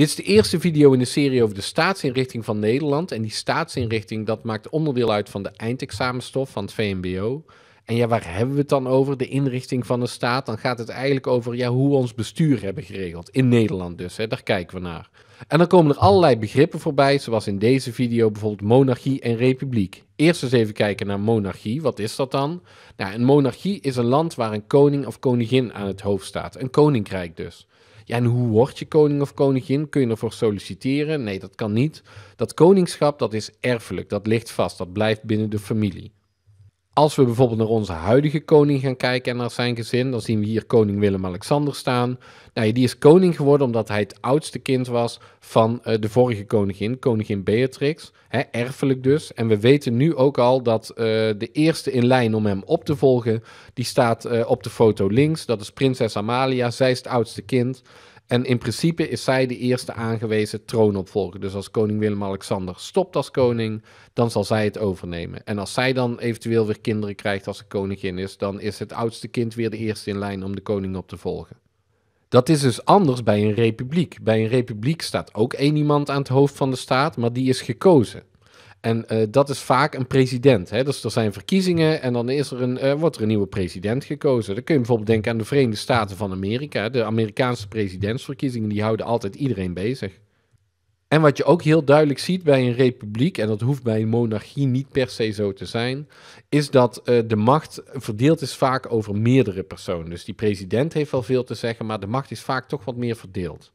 Dit is de eerste video in de serie over de staatsinrichting van Nederland. En die staatsinrichting dat maakt onderdeel uit van de eindexamenstof van het VMBO. En ja, waar hebben we het dan over? De inrichting van de staat. Dan gaat het eigenlijk over ja, hoe we ons bestuur hebben geregeld. In Nederland dus, hè, daar kijken we naar. En dan komen er allerlei begrippen voorbij, zoals in deze video bijvoorbeeld monarchie en republiek. Eerst eens even kijken naar monarchie. Wat is dat dan? Nou, een monarchie is een land waar een koning of koningin aan het hoofd staat. Een koninkrijk dus. Ja, en hoe word je koning of koningin? Kun je ervoor solliciteren? Nee, dat kan niet. Dat koningschap, dat is erfelijk. Dat ligt vast. Dat blijft binnen de familie. Als we bijvoorbeeld naar onze huidige koning gaan kijken en naar zijn gezin, dan zien we hier koning Willem-Alexander staan. Nou, die is koning geworden omdat hij het oudste kind was van eh, de vorige koningin, koningin Beatrix. Hè, erfelijk dus. En we weten nu ook al dat eh, de eerste in lijn om hem op te volgen, die staat eh, op de foto links. Dat is prinses Amalia, zij is het oudste kind. En in principe is zij de eerste aangewezen troonopvolger. Dus als koning Willem-Alexander stopt als koning, dan zal zij het overnemen. En als zij dan eventueel weer kinderen krijgt als ze koningin is, dan is het oudste kind weer de eerste in lijn om de koning op te volgen. Dat is dus anders bij een republiek. Bij een republiek staat ook één iemand aan het hoofd van de staat, maar die is gekozen. En eh, dat is vaak een president. Hè? Dus er zijn verkiezingen en dan is er een, eh, wordt er een nieuwe president gekozen. Dan kun je bijvoorbeeld denken aan de Verenigde Staten van Amerika. De Amerikaanse presidentsverkiezingen die houden altijd iedereen bezig. En wat je ook heel duidelijk ziet bij een republiek, en dat hoeft bij een monarchie niet per se zo te zijn, is dat eh, de macht verdeeld is vaak over meerdere personen. Dus die president heeft wel veel te zeggen, maar de macht is vaak toch wat meer verdeeld.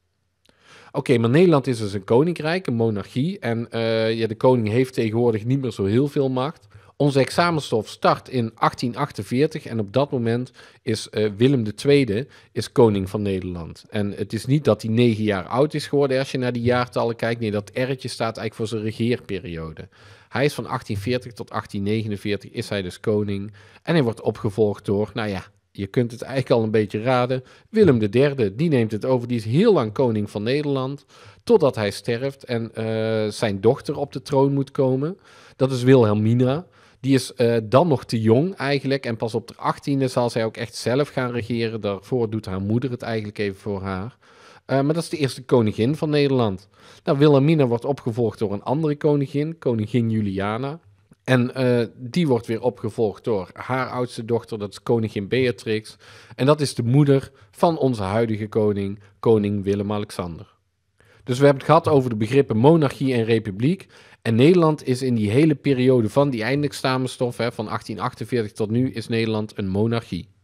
Oké, maar Nederland is dus een koninkrijk, een monarchie. En eh, ja, de koning heeft tegenwoordig niet meer zo heel veel macht. Onze examenstof start in 1848 en op dat moment is eh, Willem II is koning van Nederland. En het is niet dat hij negen jaar oud is geworden als je naar die jaartallen kijkt. Nee, dat erretje staat eigenlijk voor zijn regeerperiode. Hij is van 1840 tot 1849 is hij dus koning. En hij wordt opgevolgd door, nou ja, je kunt het eigenlijk al een beetje raden. Willem III, die neemt het over. Die is heel lang koning van Nederland. Totdat hij sterft en eh, zijn dochter op de troon moet komen. Dat is Wilhelmina. Die is eh, dan nog te jong eigenlijk. En pas op de 18e zal zij ook echt zelf gaan regeren. Daarvoor doet haar moeder het eigenlijk even voor haar. Eh, maar dat is de eerste koningin van Nederland. Nou, Wilhelmina wordt opgevolgd door een andere koningin, koningin Juliana. En eh, die wordt weer opgevolgd door haar oudste dochter, dat is koningin Beatrix. En dat is de moeder van onze huidige koning, koning Willem-Alexander. Dus we hebben het gehad over de begrippen monarchie en republiek. En Nederland is in die hele periode van die eindelijk hè, van 1848 tot nu, is Nederland een monarchie.